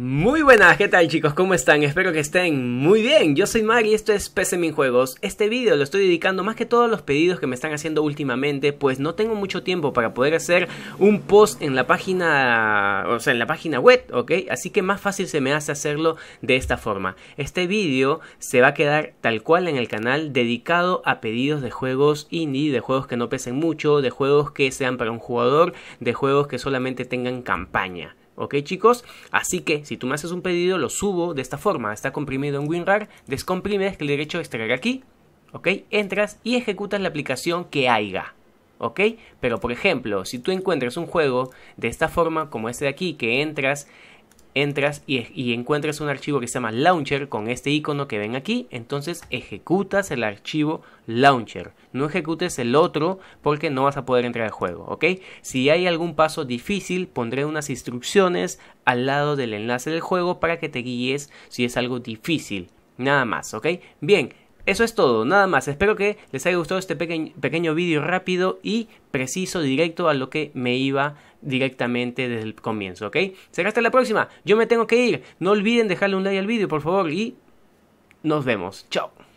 Muy buenas, ¿qué tal chicos? ¿Cómo están? Espero que estén muy bien. Yo soy Mar y esto es PC Min Juegos. Este video lo estoy dedicando más que todos los pedidos que me están haciendo últimamente, pues no tengo mucho tiempo para poder hacer un post en la página, o sea, en la página web, ¿ok? Así que más fácil se me hace hacerlo de esta forma. Este video se va a quedar tal cual en el canal dedicado a pedidos de juegos indie, de juegos que no pesen mucho, de juegos que sean para un jugador, de juegos que solamente tengan campaña. ¿Ok chicos? Así que si tú me haces un pedido, lo subo de esta forma. Está comprimido en WinRAR, descomprimes el derecho a extraer aquí. ¿Ok? Entras y ejecutas la aplicación que haya. ¿ok? Pero por ejemplo, si tú encuentras un juego de esta forma como este de aquí, que entras entras y, encuentras un archivo que se llama launcher con este icono que ven aquí, entonces ejecutas el archivo launcher. No ejecutes el otro porque no vas a poder entrar al juego, ¿ok? Si hay algún paso difícil, pondré unas instrucciones al lado del enlace del juego para que te guíes si es algo difícil. Nada más, ¿ok? Bien, eso es todo, nada más. Espero que les haya gustado este pequeño vídeo rápido y preciso, directo a lo que me iba directamente desde el comienzo, ¿ok? Será hasta la próxima. Yo me tengo que ir. No olviden dejarle un like al vídeo, por favor, y nos vemos. Chao.